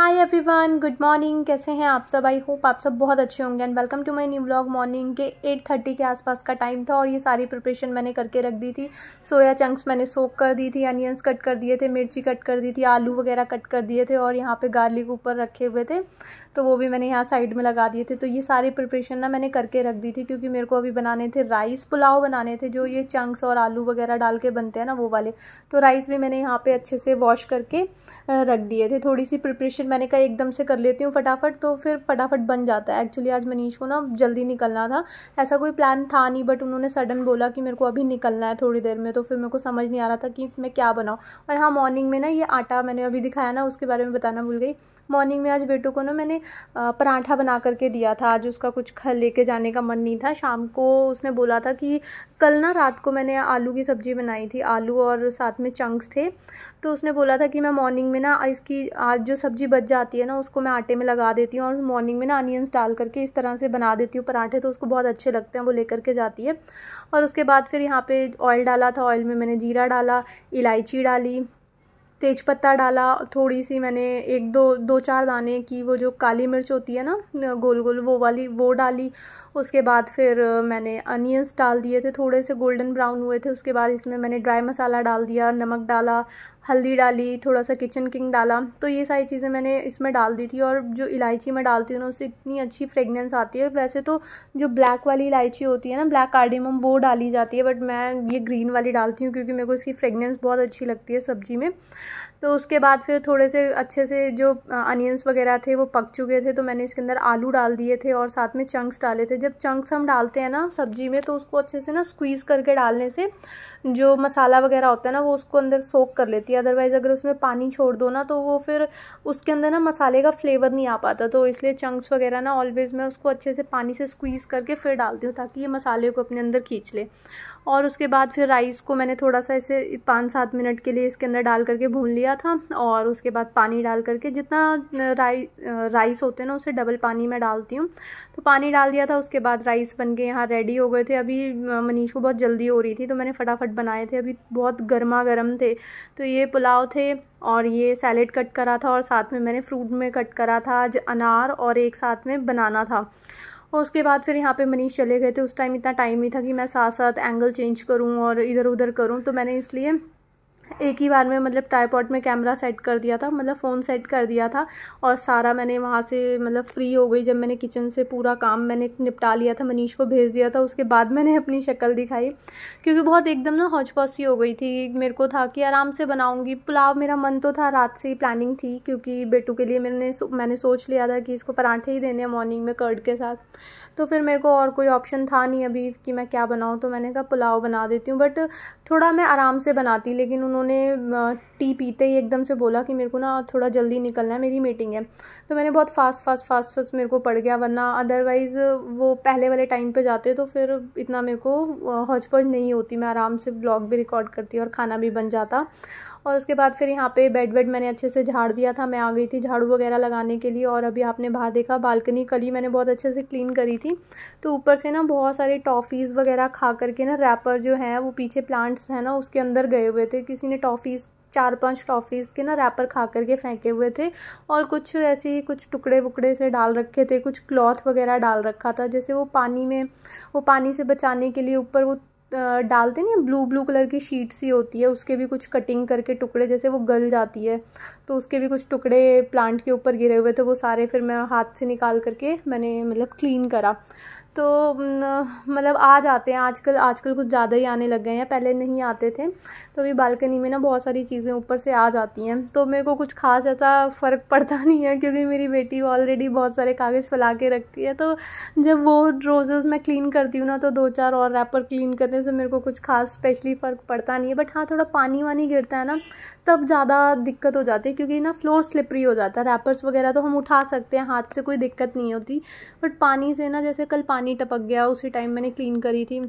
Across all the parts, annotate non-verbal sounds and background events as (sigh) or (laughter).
hi everyone good morning कैसे हैं आप सब आई होप आप सब बहुत अच्छे होंगे and welcome to my new blog morning के एट थर्टी के आसपास का टाइम था और ये सारी प्रिपरेशन मैंने करके रख दी थी सोया चंक्स मैंने सोक कर दी थी अनियंस कट कर दिए थे मिर्ची कट कर दी थी आलू वगैरह कट कर दिए थे और यहाँ पे गार्लिक ऊपर रखे हुए थे तो वो भी मैंने यहाँ साइड में लगा दिए थे तो ये सारी प्रिपरेशन ना मैंने करके रख दी थी क्योंकि मेरे को अभी बनाने थे राइस पुलाव बनाने थे जो ये चंक्स और आलू वगैरह डाल के बनते हैं ना वो वाले तो राइस भी मैंने यहाँ पर अच्छे से वॉश करके रख दिए थे थोड़ी सी प्रिपरेशन मैंने कहा एकदम से कर लेती हूँ फटाफट तो फिर फटाफट बन जाता है एक्चुअली आज मनीष को ना जल्दी निकलना था ऐसा कोई प्लान था नहीं बट उन्होंने सडन बोला कि मेरे को अभी निकलना है थोड़ी देर में तो फिर मेरे को समझ नहीं आ रहा था कि मैं क्या बनाऊँ और हाँ मॉर्निंग में ना ये आटा मैंने अभी दिखाया ना उसके बारे में बताना भूल गई मॉर्निंग में आज बेटों को ना मैंने पराठा बना करके दिया था आज उसका कुछ खा लेके जाने का मन नहीं था शाम को उसने बोला था कि कल ना रात को मैंने आलू की सब्ज़ी बनाई थी आलू और साथ में चंक्स थे तो उसने बोला था कि मैं मॉर्निंग में ना इसकी आज जो सब्ज़ी बच जाती है ना उसको मैं आटे में लगा देती हूँ और मॉर्निंग में ना अनियंस डाल करके इस तरह से बना देती हूँ पराठे तो उसको बहुत अच्छे लगते हैं वो लेकर के जाती है और उसके बाद फिर यहाँ पे ऑयल डाला था ऑयल में मैंने जीरा डाला इलायची डाली तेज़पत्ता डाला थोड़ी सी मैंने एक दो दो चार दाने की वो जो काली मिर्च होती है ना गोल गोल वो वाली वो डाली उसके बाद फिर मैंने अनियंस डाल दिए थे थोड़े से गोल्डन ब्राउन हुए थे उसके बाद इसमें मैंने ड्राई मसाला डाल दिया नमक डाला हल्दी डाली थोड़ा सा किचन किंग डाला तो ये सारी चीज़ें मैंने इसमें डाल दी थी और जो इलायची मैं डालती हूँ ना उससे इतनी अच्छी फ्रेगनेंस आती है वैसे तो जो ब्लैक वाली इलायची होती है ना ब्लैक कार्डेमम वो डाली जाती है बट मैं ये ग्रीन वाली डालती हूँ क्योंकि मेरे को इसकी फ्रेगनेंस बहुत अच्छी लगती है सब्जी में तो उसके बाद फिर थोड़े से अच्छे से जो अनियंस वगैरह थे वो पक चुके थे तो मैंने इसके अंदर आलू डाल दिए थे और साथ में चंक्स डाले थे जब चंक्स हम डालते हैं ना सब्जी में तो उसको अच्छे से ना स्क्वीज़ करके डालने से जो मसाला वगैरह होता है ना वो उसको अंदर सोक कर लेती है अदरवाइज़ अगर उसमें पानी छोड़ दो ना तो वो फिर उसके अंदर ना मसाले का फ्लेवर नहीं आ पाता तो इसलिए चंक्स वगैरह ना ऑलवेज़ मैं उसको अच्छे से पानी से स्क्वीज़ करके फिर डालती हूँ ताकि ये मसाले को अपने अंदर खींच ले और उसके बाद फिर राइस को मैंने थोड़ा सा ऐसे पाँच सात मिनट के लिए इसके अंदर डाल करके भून लिया था और उसके बाद पानी डाल करके जितना राइस राइस होते हैं ना उसे डबल पानी में डालती हूँ तो पानी डाल दिया था उसके बाद राइस बन के यहाँ रेडी हो गए थे अभी मनीष को बहुत जल्दी हो रही थी तो मैंने फटाफट फटाफट बनाए थे अभी बहुत गर्मा गर्म थे तो ये पुलाव थे और ये सैलेड कट करा था और साथ में मैंने फ्रूट में कट करा था आज अनार और एक साथ में बनाना था और उसके बाद फिर यहाँ पे मनीष चले गए थे उस टाइम इतना टाइम नहीं था कि मैं साथ साथ एंगल चेंज करूँ और इधर उधर करूँ तो मैंने इसलिए एक ही बार में मतलब ट्राईपॉड में कैमरा सेट कर दिया था मतलब फ़ोन सेट कर दिया था और सारा मैंने वहाँ से मतलब फ्री हो गई जब मैंने किचन से पूरा काम मैंने निपटा लिया था मनीष को भेज दिया था उसके बाद मैंने अपनी शक्ल दिखाई क्योंकि बहुत एकदम ना हौचपौच सी हो गई थी मेरे को था कि आराम से बनाऊँगी पुलाव मेरा मन तो था रात से ही प्लानिंग थी क्योंकि बेटू के लिए मैंने मैंने सोच लिया था कि इसको पराठे ही देने हैं मॉर्निंग में कर्ड के साथ तो फिर मेरे को और कोई ऑप्शन था नहीं अभी कि मैं क्या बनाऊँ तो मैंने कहा पुलाव बना देती हूँ बट थोड़ा मैं आराम से बनाती लेकिन उन्होंने उन्होंने टी पीते ही एकदम से बोला कि मेरे को ना थोड़ा जल्दी निकलना है मेरी मीटिंग है तो मैंने बहुत फास्ट फास्ट फास्ट फास्ट मेरे को पड़ गया वरना अदरवाइज़ वो पहले वाले टाइम पे जाते तो फिर इतना मेरे को हौज नहीं होती मैं आराम से ब्लॉग भी रिकॉर्ड करती और खाना भी बन जाता और उसके बाद फिर यहाँ पे बेड वेड मैंने अच्छे से झाड़ दिया था मैं आ गई थी झाड़ू वगैरह लगाने के लिए और अभी आपने बाहर देखा बालकनी कल ही मैंने बहुत अच्छे से क्लीन करी थी तो ऊपर से ना बहुत सारे टॉफ़ीज़ वगैरह खा करके ना रैपर जो है वो पीछे प्लांट्स हैं ना उसके अंदर गए हुए थे किसी ने टॉफ़ीज़ चार पांच टॉफ़ीज़ के ना रैपर खा करके फेंके हुए थे और कुछ ऐसे ही कुछ टुकड़े वुकड़े से डाल रखे थे कुछ क्लॉथ वगैरह डाल रखा था जैसे वो पानी में वो पानी से बचाने के लिए ऊपर वो डालते नहीं ब्लू ब्लू कलर की शीट सी होती है उसके भी कुछ कटिंग करके टुकड़े जैसे वो गल जाती है तो उसके भी कुछ टुकड़े प्लांट के ऊपर गिरे हुए थे तो वो सारे फिर मैं हाथ से निकाल करके मैंने मतलब क्लीन करा तो मतलब आ जाते हैं आजकल आजकल कुछ ज़्यादा ही आने लग गए हैं पहले नहीं आते थे तो अभी बालकनी में ना बहुत सारी चीज़ें ऊपर से आ जाती हैं तो मेरे को कुछ खास ऐसा फ़र्क (laughs) पड़ता नहीं है क्योंकि मेरी बेटी ऑलरेडी बहुत सारे कागज़ फैला के रखती है तो जब वो रोज़ मैं क्लीन करती हूँ ना तो दो चार और रैपर क्लीन करने से मेरे को कुछ खास स्पेशली फ़र्क पड़ता नहीं है बट हाँ थोड़ा पानी वानी गिरता है ना तब ज़्यादा दिक्कत हो जाती है क्योंकि ना फ्लोर स्लिपरी हो जाता है रैपर्स वगैरह तो हम उठा सकते हैं हाथ से कोई दिक्कत नहीं होती बट पानी से ना जैसे कल पानी पानी टपक गया उसी टाइम मैंने क्लीन करी थी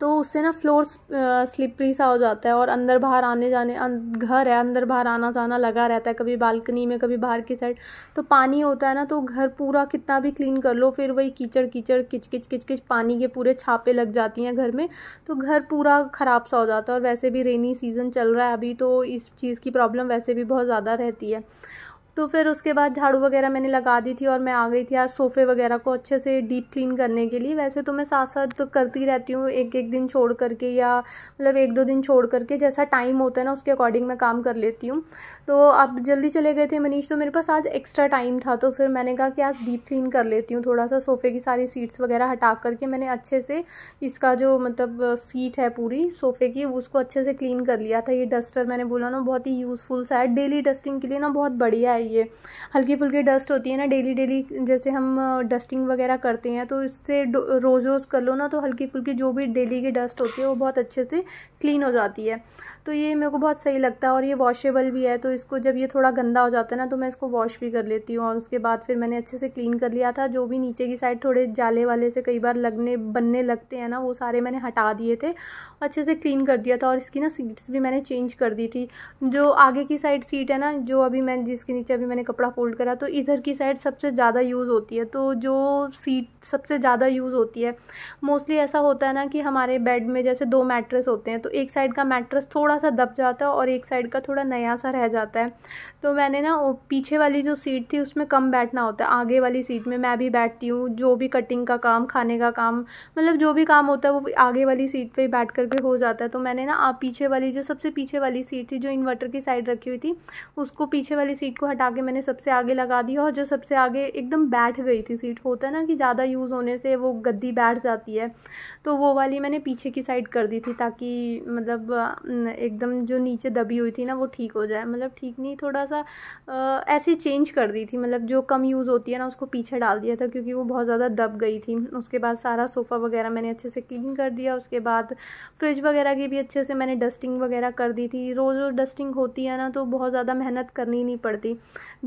तो उससे ना फ्लोर स्लिपरी सा हो जाता है और अंदर बाहर आने जाने अं, घर है अंदर बाहर आना जाना लगा रहता है कभी बालकनी में कभी बाहर की साइड तो पानी होता है ना तो घर पूरा कितना भी क्लीन कर लो फिर वही कीचड़ कीचड़ किचकिच किचकिच पानी के पूरे छापे लग जाती हैं घर में तो घर पूरा ख़राब सा हो जाता है और वैसे भी रेनी सीज़न चल रहा है अभी तो इस चीज़ की प्रॉब्लम वैसे भी बहुत ज़्यादा रहती है तो फिर उसके बाद झाड़ू वगैरह मैंने लगा दी थी और मैं आ गई थी आज सोफ़े वगैरह को अच्छे से डीप क्लीन करने के लिए वैसे तो मैं साथ साथ तो करती रहती हूँ एक एक दिन छोड़ करके या मतलब एक दो दिन छोड़ करके जैसा टाइम होता है ना उसके अकॉर्डिंग मैं काम कर लेती हूँ तो आप जल्दी चले गए थे मनीष तो मेरे पास आज एक्स्ट्रा टाइम था तो फिर मैंने कहा कि आज डीप क्लीन कर लेती हूँ थोड़ा सा सोफ़े की सारी सीट्स वगैरह हटा करके मैंने अच्छे से इसका जो मतलब सीट है पूरी सोफ़े की उसको अच्छे से क्लीन कर लिया था ये डस्टर मैंने बोला ना बहुत ही यूज़फुल सा है डेली डस्टिंग के लिए ना बहुत बढ़िया है चाहिए हल्की फुल्की डस्ट होती है ना डेली डेली जैसे हम डस्टिंग वगैरह करते हैं तो इससे रोज़ रोज़ कर लो ना तो हल्की फुल्की जो भी डेली की डस्ट होती है वो बहुत अच्छे से क्लीन हो जाती है तो ये मेरे को बहुत सही लगता है और ये वॉशेबल भी है तो इसको जब ये थोड़ा गंदा हो जाता है ना तो मैं इसको वॉश भी कर लेती हूँ और उसके बाद फिर मैंने अच्छे से क्लीन कर लिया था जो भी नीचे की साइड थोड़े जाले वाले से कई बार लगने बनने लगते हैं ना वो सारे मैंने हटा दिए थे अच्छे से क्लीन कर दिया था और इसकी ना सीट्स भी मैंने चेंज कर दी थी जो आगे की साइड सीट है ना जो अभी मैं जिसके नीचे अभी मैंने कपड़ा फोल्ड करा तो इधर की साइड सबसे ज़्यादा यूज़ होती है तो जो सीट सबसे ज़्यादा यूज़ होती है मोस्टली ऐसा होता है ना कि हमारे बेड में जैसे दो मैट्रेस होते हैं तो एक साइड का मैट्रेस थोड़ा थोड़ा सा दब जाता है और एक साइड का थोड़ा नया सा रह जाता है तो मैंने ना पीछे वाली जो सीट थी उसमें कम बैठना होता है आगे वाली सीट में मैं भी बैठती हूँ जो भी कटिंग का काम खाने का काम मतलब जो भी काम होता है वो आगे वाली सीट पर बैठ करके हो जाता है तो मैंने ना आप पीछे वाली जो सबसे पीछे वाली सीट थी जो इन्वर्टर की साइड रखी हुई थी उसको पीछे वाली सीट को हटा के मैंने सबसे आगे लगा दिया और जो सबसे आगे एकदम बैठ गई थी सीट होता है ना कि ज़्यादा यूज़ होने से वो गद्दी बैठ जाती है तो वो वाली मैंने पीछे की साइड कर दी थी ताकि मतलब एकदम जो नीचे दबी हुई थी ना वो ठीक हो जाए मतलब ठीक नहीं थोड़ा सा ऐसे चेंज कर दी थी मतलब जो कम यूज़ होती है ना उसको पीछे डाल दिया था क्योंकि वो बहुत ज़्यादा दब गई थी उसके बाद सारा सोफ़ा वगैरह मैंने अच्छे से क्लीन कर दिया उसके बाद फ्रिज वगैरह की भी अच्छे से मैंने डस्टिंग वगैरह कर दी थी रोज़ रोज़ डस्टिंग होती है ना तो बहुत ज़्यादा मेहनत करनी नहीं पड़ती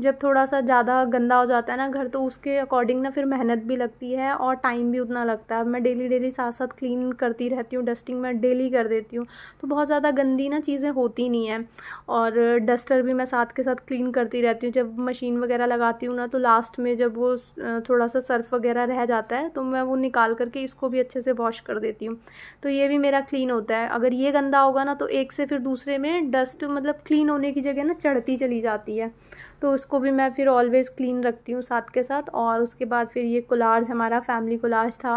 जब थोड़ा सा ज़्यादा गंदा हो जाता है ना घर तो उसके अकॉर्डिंग ना फिर मेहनत भी लगती है और टाइम भी उतना लगता है मैं डेली डेली साथ साथ क्लीन करती रहती हूँ डस्टिंग मैं डेली कर देती हूँ तो बहुत ज़्यादा गंदी सारी ना चीज़ें होती नहीं हैं और डस्टर भी मैं साथ के साथ क्लीन करती रहती हूँ जब मशीन वगैरह लगाती हूँ ना तो लास्ट में जब वो थोड़ा सा सर्फ वगैरह रह जाता है तो मैं वो निकाल करके इसको भी अच्छे से वॉश कर देती हूँ तो ये भी मेरा क्लीन होता है अगर ये गंदा होगा ना तो एक से फिर दूसरे में डस्ट मतलब क्लीन होने की जगह ना चढ़ती चली जाती है तो उसको भी मैं फिर ऑलवेज़ क्लीन रखती हूँ साथ के साथ और उसके बाद फिर ये कोलार्ज हमारा फैमिली कोलार्ज था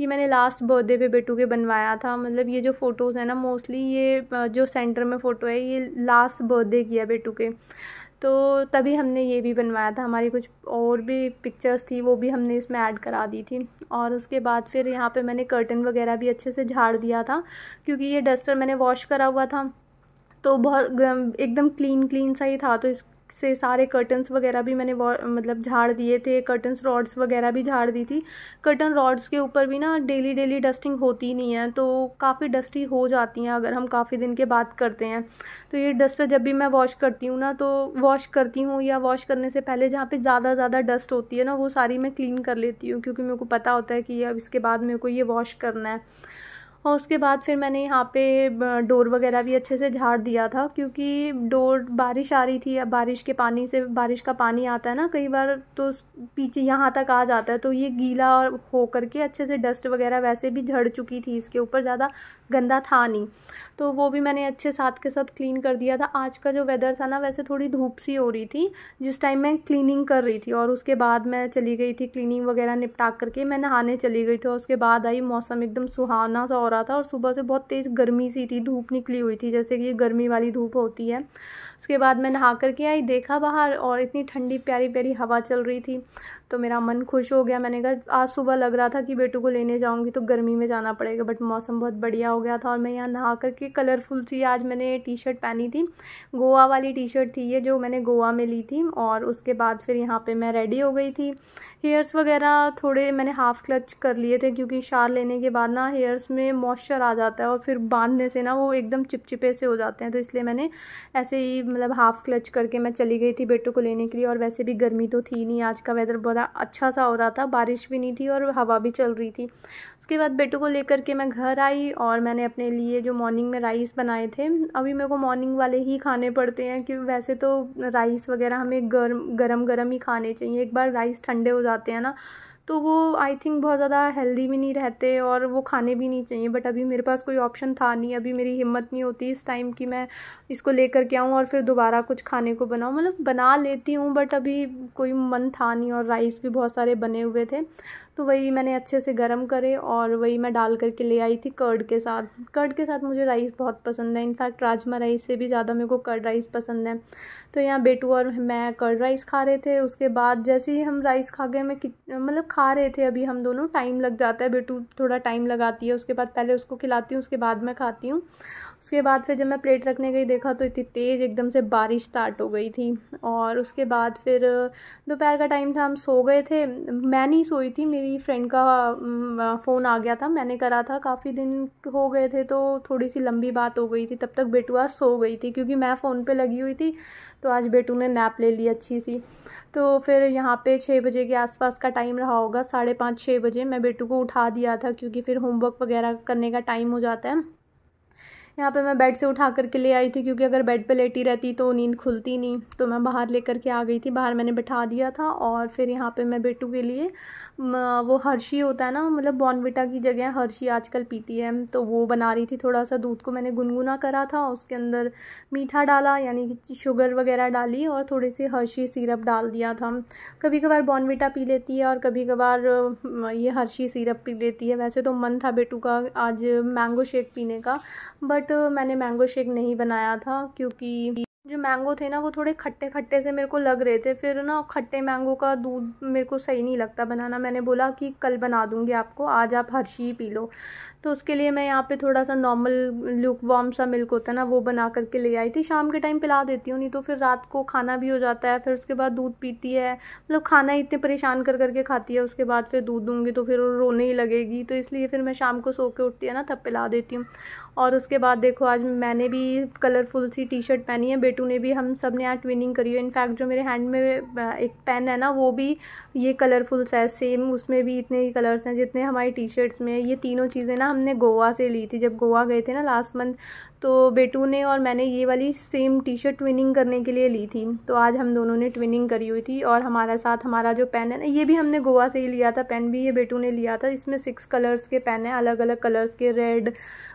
ये मैंने लास्ट बर्थडे पे बेटू के बनवाया था मतलब ये जो फ़ोटोज़ हैं ना मोस्टली ये जो सेंटर में फ़ोटो है ये लास्ट बर्थडे की है बेटू के तो तभी हमने ये भी बनवाया था हमारी कुछ और भी पिक्चर्स थी वो भी हमने इसमें ऐड करा दी थी और उसके बाद फिर यहाँ पे मैंने कर्टन वगैरह भी अच्छे से झाड़ दिया था क्योंकि ये डस्टर मैंने वॉश करा हुआ था तो बहुत एकदम क्लीन क्लीन सा ही था तो इस से सारे कर्टन्स वगैरह भी मैंने मतलब झाड़ दिए थे कर्टन्स रॉड्स वगैरह भी झाड़ दी थी कर्टन रॉड्स के ऊपर भी ना डेली डेली डस्टिंग होती नहीं है तो काफ़ी डस्टी हो जाती हैं अगर हम काफ़ी दिन के बाद करते हैं तो ये डस्टर जब भी मैं वॉश करती हूँ ना तो वॉश करती हूँ या वॉश करने से पहले जहाँ पर ज़्यादा ज़्यादा डस्ट होती है ना वो सारी मैं क्लीन कर लेती हूँ क्योंकि मेरे को पता होता है कि अब इसके बाद मेरे को ये वॉश करना है और उसके बाद फिर मैंने यहाँ पे डोर वगैरह भी अच्छे से झाड़ दिया था क्योंकि डोर बारिश आ रही थी अब बारिश के पानी से बारिश का पानी आता है ना कई बार तो पीछे यहाँ तक आ जाता है तो ये गीला हो करके अच्छे से डस्ट वगैरह वैसे भी झड़ चुकी थी इसके ऊपर ज़्यादा गंदा था नहीं तो वो भी मैंने अच्छे साथ के साथ क्लीन कर दिया था आज का जो वेदर था ना वैसे थोड़ी धूप सी हो रही थी जिस टाइम मैं क्लीनिंग कर रही थी और उसके बाद मैं चली गई थी क्लीनिंग वगैरह निपटा करके मैं नहाने चली गई थी और उसके बाद आई मौसम एकदम सुहाना सा हो रहा था और सुबह से बहुत तेज़ गर्मी सी थी धूप निकली हुई थी जैसे कि गर्मी वाली धूप होती है उसके बाद मैं नहा करके आई देखा बाहर और इतनी ठंडी प्यारी प्यारी हवा चल रही थी तो मेरा मन खुश हो गया मैंने कहा आज सुबह लग रहा था कि बेटू को लेने जाऊंगी तो गर्मी में जाना पड़ेगा बट मौसम बहुत बढ़िया हो गया था और मैं यहाँ नहा करके कलरफुल सी आज मैंने टी शर्ट पहनी थी गोवा वाली टी शर्ट थी ये जो मैंने गोवा में ली थी और उसके बाद फिर यहाँ पर मैं रेडी हो गई थी हेयर्स वगैरह थोड़े मैंने हाफ़ क्लच कर लिए थे क्योंकि शार लेने के बाद ना हेयर्स में मॉइस्चर आ जाता है और फिर बांधने से ना वो एकदम चिपचिपे से हो जाते हैं तो इसलिए मैंने ऐसे ही मतलब हाफ़ क्लच करके मैं चली गई थी बेटों को लेने के लिए और वैसे भी गर्मी तो थी नहीं आज का वेदर बहुत रहा अच्छा सा हो रहा था बारिश भी नहीं थी और हवा भी चल रही थी उसके बाद बेटू को लेकर के मैं घर आई और मैंने अपने लिए जो मॉर्निंग में राइस बनाए थे अभी मेरे को मॉर्निंग वाले ही खाने पड़ते हैं क्योंकि वैसे तो राइस वगैरह हमें गर्म गर्म गर्म ही खाने चाहिए एक बार राइस ठंडे हो जाते हैं ना तो वो आई थिंक बहुत ज़्यादा हेल्दी भी नहीं रहते और वो खाने भी नहीं चाहिए बट अभी मेरे पास कोई ऑप्शन था नहीं अभी मेरी हिम्मत नहीं होती इस टाइम की मैं इसको लेकर के आऊँ और फिर दोबारा कुछ खाने को बनाऊँ मतलब बना लेती हूँ बट अभी कोई मन था नहीं और राइस भी बहुत सारे बने हुए थे तो वही मैंने अच्छे से गर्म करे और वही मैं डाल करके ले आई थी कर्ड के साथ कर्ड के साथ मुझे राइस बहुत पसंद है इनफैक्ट राजमा राइस से भी ज़्यादा मेरे को कर्ड राइस पसंद है तो यहाँ बेटू और मैं कर्ड राइस खा रहे थे उसके बाद जैसे ही हम राइस खा गए मैं मतलब खा रहे थे अभी हम दोनों टाइम लग जाता है बेटू थोड़ा टाइम लगाती है उसके बाद पहले उसको खिलाती हूँ उसके बाद मैं खाती हूँ उसके बाद फिर जब मैं प्लेट रखने गई देखा तो इतनी तेज़ एकदम से बारिश स्टार्ट हो गई थी और उसके बाद फिर दोपहर का टाइम था हम सो गए थे मैं नहीं सोई थी मेरी मेरी फ्रेंड का फ़ोन आ गया था मैंने करा था काफ़ी दिन हो गए थे तो थोड़ी सी लंबी बात हो गई थी तब तक बेटू आज सो गई थी क्योंकि मैं फ़ोन पे लगी हुई थी तो आज बेटू ने नैप ले ली अच्छी सी तो फिर यहाँ पे छः बजे के आसपास का टाइम रहा होगा साढ़े पाँच छः बजे मैं बेटू को उठा दिया था क्योंकि फिर होमवर्क वगैरह करने का टाइम हो जाता है यहाँ पे मैं बेड से उठा करके ले आई थी क्योंकि अगर बेड पे लेटी रहती तो नींद खुलती नहीं तो मैं बाहर ले करके आ गई थी बाहर मैंने बैठा दिया था और फिर यहाँ पे मैं बेटू के लिए वो हर्शी होता है ना मतलब बॉनविटा की जगह हर्शी आजकल पीती है तो वो बना रही थी थोड़ा सा दूध को मैंने गुनगुना करा था उसके अंदर मीठा डाला यानी कि शुगर वगैरह डाली और थोड़ी सी हर्शी सिरप डाल दिया था कभी कभार बॉनविटा पी लेती है और कभी कभार ये हर्शी सिरप पी लेती है वैसे तो मन था बेटू का आज मैंगो शेक पीने का बट मैंने मैंगो शेक नहीं बनाया था क्योंकि जो मैंगो थे ना वो थोड़े खट्टे खट्टे से मेरे को लग रहे थे फिर ना खट्टे मैंगो का दूध मेरे को सही नहीं लगता बनाना मैंने बोला कि कल बना दूँगी आपको आज आप हर्षी ही पी लो तो उसके लिए मैं यहाँ पे थोड़ा सा नॉर्मल लुक वार्म सा मिल्क होता है ना वो बना करके ले आई थी शाम के टाइम पिला देती हूँ नहीं तो फिर रात को खाना भी हो जाता है फिर उसके बाद दूध पीती है मतलब खाना इतने परेशान कर करके खाती है उसके बाद फिर दूध दूँगी तो फिर रोने ही लगेगी तो इसलिए फिर मैं शाम को सो के उठती है ना तब पिला देती हूँ और उसके बाद देखो आज मैंने भी कलरफुल सी टी शर्ट पहनी है बेटू ने भी हम सब ने आज ट्विनिंग करी है इनफैक्ट जो मेरे हैंड में एक पेन है ना वो भी ये कलरफुल्स है सेम उसमें भी इतने ही कलर्स हैं जितने हमारी टी शर्ट्स में ये तीनों चीज़ें ना हमने गोवा से ली थी जब गोवा गए थे ना लास्ट मंथ तो बेटू ने और मैंने ये वाली सेम टी शर्ट ट्विनिंग करने के लिए ली थी तो आज हम दोनों ने ट्विनिंग करी हुई थी और हमारा साथ हमारा जो पेन है ना ये भी हमने गोवा से ही लिया था पेन भी ये बेटू ने लिया था इसमें सिक्स कलर्स के पेन है अलग अलग कलर्स के red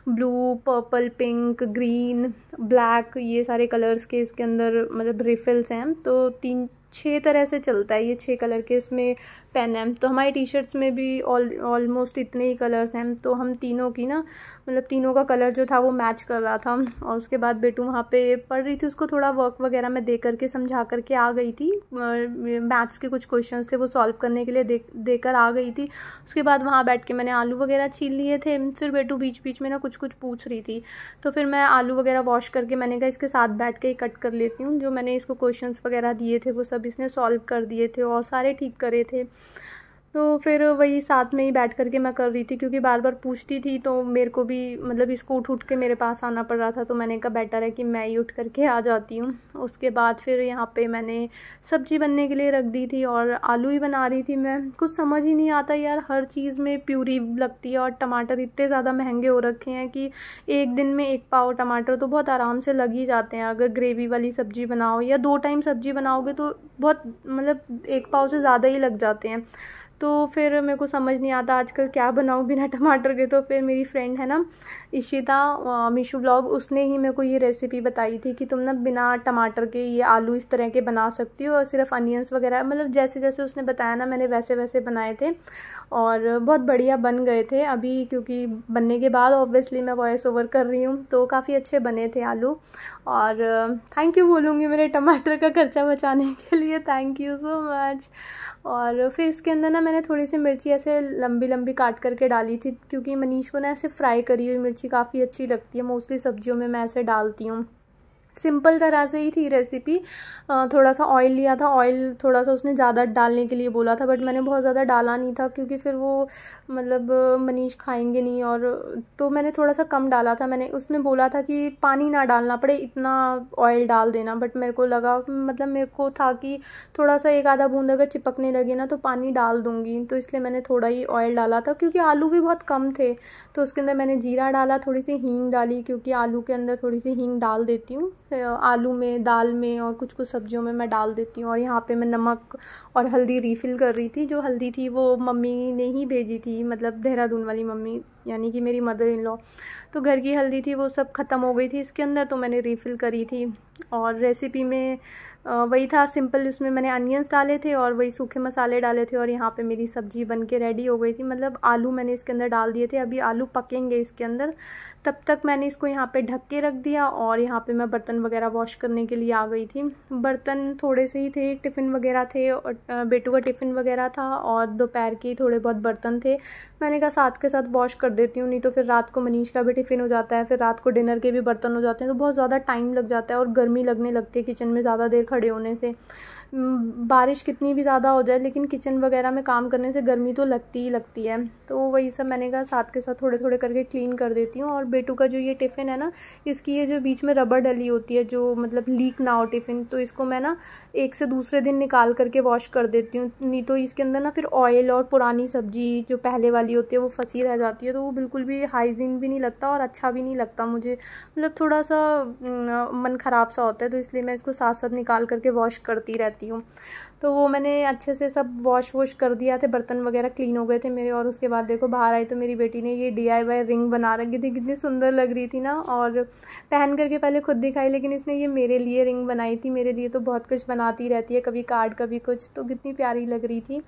blue purple pink green black ये सारे कलर्स के इसके अंदर मतलब रिफिल्स हैं तो तीन छः तरह से चलता है ये छः कलर के इसमें पेन है तो हमारे टी शर्ट्स में भी ऑल ऑलमोस्ट इतने ही कलर्स हैं तो हम तीनों की ना मतलब तीनों का कलर जो था वो मैच कर रहा था और उसके बाद बेटू वहाँ पे पढ़ रही थी उसको थोड़ा वर्क वगैरह मैं दे करके समझा करके आ गई थी मैथ्स के कुछ क्वेश्चन थे वो सॉल्व करने के लिए दे देकर आ गई थी उसके बाद वहाँ बैठ के मैंने आलू वगैरह छील लिए थे फिर बेटू बीच बीच में ना कुछ कुछ पूछ रही थी तो फिर मैं आलू वगैरह वॉश करके मैंने कहा इसके साथ बैठ के कट कर लेती हूँ जो मैंने इसको क्वेश्चन वगैरह दिए थे वो सब इसने सॉल्व कर दिए थे और सारे ठीक करे थे तो फिर वही साथ में ही बैठ करके मैं कर रही थी क्योंकि बार बार पूछती थी तो मेरे को भी मतलब इसको उठ उठ के मेरे पास आना पड़ रहा था तो मैंने कहा बेटर है कि मैं ही उठ करके आ जाती हूँ उसके बाद फिर यहाँ पे मैंने सब्जी बनने के लिए रख दी थी और आलू ही बना रही थी मैं कुछ समझ ही नहीं आता यार हर चीज़ में प्यूरी लगती है और टमाटर इतने ज़्यादा महंगे हो रखे हैं कि एक दिन में एक पाव टमाटर तो बहुत आराम से लग ही जाते हैं अगर ग्रेवी वाली सब्जी बनाओ या दो टाइम सब्जी बनाओगे तो बहुत मतलब एक पाव से ज़्यादा ही लग जाते हैं तो फिर मेरे को समझ नहीं आता आजकल क्या बनाऊँ बिना (laughs) टमाटर के तो फिर मेरी फ्रेंड है ना इशिता मीशू ब्लॉग उसने ही मेरे को ये रेसिपी बताई थी कि तुम ना बिना टमाटर के ये आलू इस तरह के बना सकती हो और सिर्फ अनियंस वगैरह मतलब जैसे जैसे उसने बताया ना मैंने वैसे वैसे बनाए थे और बहुत बढ़िया बन गए थे अभी क्योंकि बनने के बाद ऑब्वियसली मैं वॉइस ओवर कर रही हूँ तो काफ़ी अच्छे बने थे आलू और थैंक यू बोलूँगी मेरे टमाटर का खर्चा बचाने के लिए थैंक यू सो मच और फिर इसके अंदर ना मैंने थोड़ी सी मिर्ची ऐसे लंबी लंबी काट करके डाली थी क्योंकि मनीष को ना ऐसे फ्राई करी हुई मिर्ची काफ़ी अच्छी लगती है मोस्टली सब्जियों में मैं ऐसे डालती हूँ सिंपल तरह से ही थी रेसिपी थोड़ा सा ऑयल लिया था ऑयल थोड़ा सा उसने ज़्यादा डालने के लिए बोला था बट मैंने बहुत ज़्यादा डाला नहीं था क्योंकि फिर वो मतलब मनीष खाएंगे नहीं और तो मैंने थोड़ा सा कम डाला था मैंने उसने बोला था कि पानी ना डालना पड़े इतना ऑयल डाल देना बट मेरे को लगा मतलब मेरे को था कि थोड़ा सा एक आधा बूंद अगर चिपकने लगे ना तो पानी डाल दूँगी तो इसलिए मैंने थोड़ा ही ऑयल डाला था क्योंकि आलू भी बहुत कम थे तो उसके अंदर मैंने जीरा डाला थोड़ी सी हींग डाली क्योंकि आलू के अंदर थोड़ी सी हींग डाल देती हूँ आलू में दाल में और कुछ कुछ सब्जियों में मैं डाल देती हूँ और यहाँ पे मैं नमक और हल्दी रीफ़िल कर रही थी जो हल्दी थी वो मम्मी ने ही भेजी थी मतलब देहरादून वाली मम्मी यानी कि मेरी मदर इन लॉ तो घर की हल्दी थी वो सब ख़त्म हो गई थी इसके अंदर तो मैंने रीफ़िल करी थी और रेसिपी में वही था सिंपल इसमें मैंने अनियंस डाले थे और वही सूखे मसाले डाले थे और यहाँ पे मेरी सब्जी बन के रेडी हो गई थी मतलब आलू मैंने इसके अंदर डाल दिए थे अभी आलू पकेंगे इसके अंदर तब तक मैंने इसको यहाँ पे ढक के रख दिया और यहाँ पे मैं बर्तन वगैरह वॉश करने के लिए आ गई थी बर्तन थोड़े से ही थे टिफ़िन वगैरह थे और बेटू का टिफ़िन वगैरह था और दोपहर के थोड़े बहुत बर्तन थे मैंने कहा साथ के साथ वॉश कर देती हूँ नहीं तो फिर रात को मनीष का भी टिफ़िन हो जाता है फिर रात को डिनर के भी बर्तन हो जाते हैं तो बहुत ज़्यादा टाइम लग जाता है और गर्मी लगने लगती है किचन में ज़्यादा देर खड़े होने से बारिश कितनी भी ज़्यादा हो जाए लेकिन किचन वगैरह में काम करने से गर्मी तो लगती ही लगती है तो वही सब मैंने कहा साथ के साथ थोड़े थोड़े करके क्लीन कर देती हूँ और बेटू का जो ये टिफ़िन है ना इसकी ये जो बीच में रबर डली होती है जो मतलब लीक ना हो टिफ़िन तो इसको मैं ना एक से दूसरे दिन निकाल करके वॉश कर देती हूँ नहीं तो इसके अंदर ना फिर ऑयल और पुरानी सब्जी जो पहले वाली होती है वो फंसी रह जाती है तो वो बिल्कुल भी हाइजीन भी नहीं लगता और अच्छा भी नहीं लगता मुझे मतलब थोड़ा सा मन ख़राब सा होता है तो इसलिए मैं इसको साथ साथ निकाल करके वॉश करती रहती हूँ तो वो मैंने अच्छे से सब वॉश वॉश कर दिया थे बर्तन वगैरह क्लीन हो गए थे मेरे और उसके बाद देखो बाहर आई तो मेरी बेटी ने ये डी रिंग बना रखी थी कितनी सुंदर लग रही थी ना और पहन करके पहले खुद दिखाई लेकिन इसने ये मेरे लिए रिंग बनाई थी मेरे लिए तो बहुत कुछ बनाती रहती है कभी कार्ड कभी कुछ तो कितनी प्यारी लग रही थी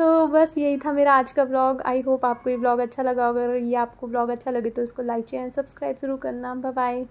तो बस यही था मेरा आज का ब्लॉग आई होप आपको ये ब्लॉग अच्छा लगा अगर ये आपको ब्लॉग अच्छा लगे तो इसको लाइक शेयर एंड सब्सक्राइब ज़रूर करना बाय